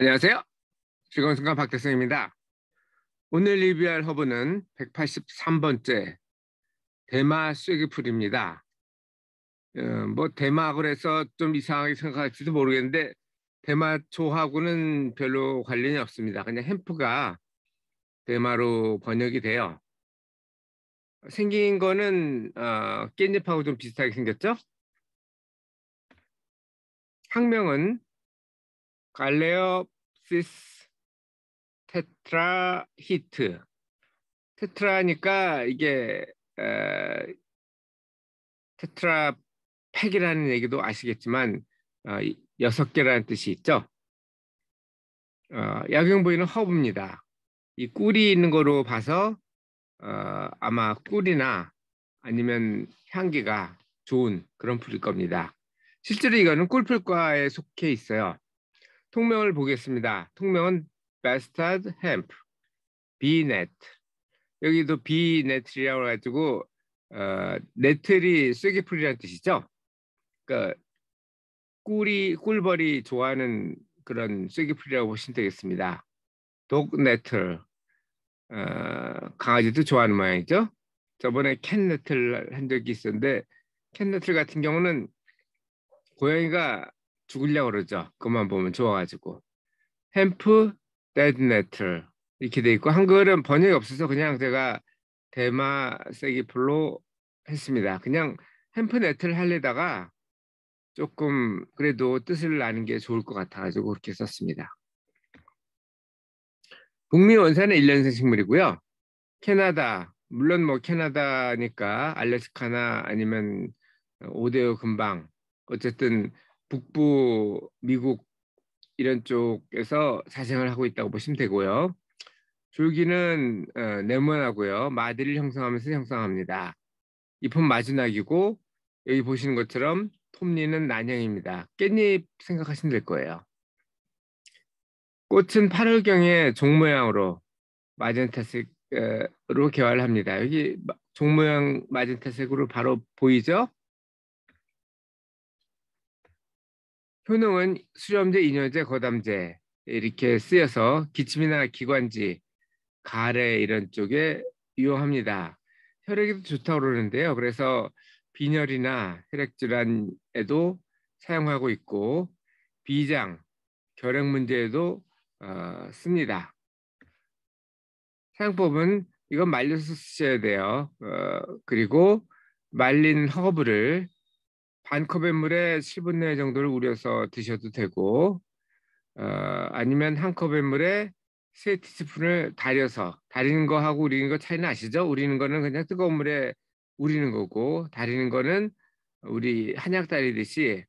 안녕하세요. 즐거운 순간 박대성입니다. 오늘 리뷰할 허브는 183번째 대마 쐐기풀입니다. 어, 뭐 대마하고 그래서 좀 이상하게 생각할지도 모르겠는데 대마초하고는 별로 관련이 없습니다. 그냥 햄프가 대마로 번역이 돼요. 생긴 거는 어, 깻잎하고 좀 비슷하게 생겼죠? 학명은 갈레오 시스 테트라 히트 테트라니까 이게 에, 테트라 팩이라는 얘기도 아시겠지만 어, 여섯 개라는 뜻이 있죠. 어, 야경 부위는 허브입니다. 이 꿀이 있는 거로 봐서 어, 아마 꿀이나 아니면 향기가 좋은 그런 풀일 겁니다. 실제로 이거는 꿀풀과에 속해 있어요. 통명을 보겠습니다. 통명은 bastard hemp, bnet. 여기도 bnet이라고 해가지고 어, 네틀이 쐐기풀이라는 뜻이죠. 그러니까 꿀이 꿀벌이 좋아하는 그런 쐐기풀이라고 보시면 되겠습니다. 독 네틀 어, 강아지도 좋아하는 모양이죠. 저번에 캔네틀 한 적이 있었는데 캔네틀 같은 경우는 고양이가 죽으려고 그러죠. 그만 보면 좋아가지고 햄프 데드네트 이렇게 돼 있고 한글은 번역이 없어서 그냥 제가 대마 세기풀로 했습니다. 그냥 햄프네트를 할래다가 조금 그래도 뜻을 아는 게 좋을 것 같아가지고 그렇게 썼습니다. 북미 원산은 일년생 식물이고요. 캐나다 물론 뭐 캐나다니까 알래스카나 아니면 오데오 금방 어쨌든 북부 미국 이런 쪽에서 사생을 하고 있다고 보시면 되고요. 줄기는 어, 네모나고요. 마디를 형성하면서 형성합니다. 잎은 마지막이고 여기 보시는 것처럼 톱니는 난형입니다. 깻잎 생각하시면 될 거예요. 꽃은 8월경에 종 모양으로 마젠타색으로 개화를 합니다. 여기 종 모양 마젠타색으로 바로 보이죠? 효능은 수렴제, 이뇨제, 거담제 이렇게 쓰여서 기침이나 기관지, 가래 이런 쪽에 유용합니다 혈액에도 좋다고 그러는데요. 그래서 빈혈이나 혈액질환에도 사용하고 있고 비장, 결핵 문제에도 어, 씁니다. 사용법은 이건 말려서 쓰셔야 돼요. 어, 그리고 말린 허브를 반컵의 물에 10분 내 정도를 우려서 드셔도 되고 어, 아니면 한 컵의 물에 세 티스푼을 달여서 달이는 거하고 우리는 거 차이는 아시죠? 우리는 거는 그냥 뜨거운 물에 우리는 거고 달이는 거는 우리 한약 달이듯이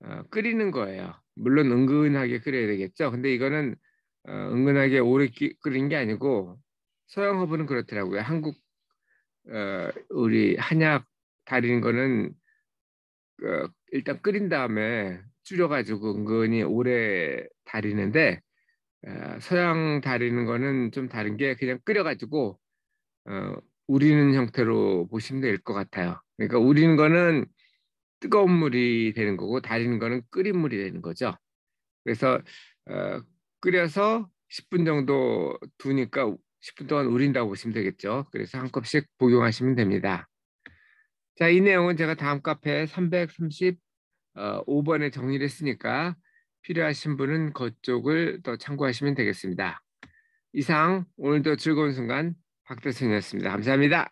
어, 끓이는 거예요. 물론 은근하게 끓여야 되겠죠. 근데 이거는 어, 은근하게 오래 끓인 게 아니고 서양 허브는 그렇더라고요. 한국 어, 우리 한약 달이는 거는 어, 일단 끓인 다음에 줄여가지고 은근히 오래 달이는데 어, 서양 달이는 거는 좀 다른 게 그냥 끓여가지고 어, 우리는 형태로 보시면 될 것 같아요. 그러니까 우리는 거는 뜨거운 물이 되는 거고 달이는 거는 끓인 물이 되는 거죠. 그래서 어, 끓여서 10분 정도 두니까 10분 동안 우린다고 보시면 되겠죠. 그래서 한 컵씩 복용하시면 됩니다. 자, 이 내용은 제가 다음 카페 335번에 정리를 했으니까 필요하신 분은 그쪽을 더 참고하시면 되겠습니다. 이상 오늘도 즐거운 순간 박대순이었습니다. 감사합니다.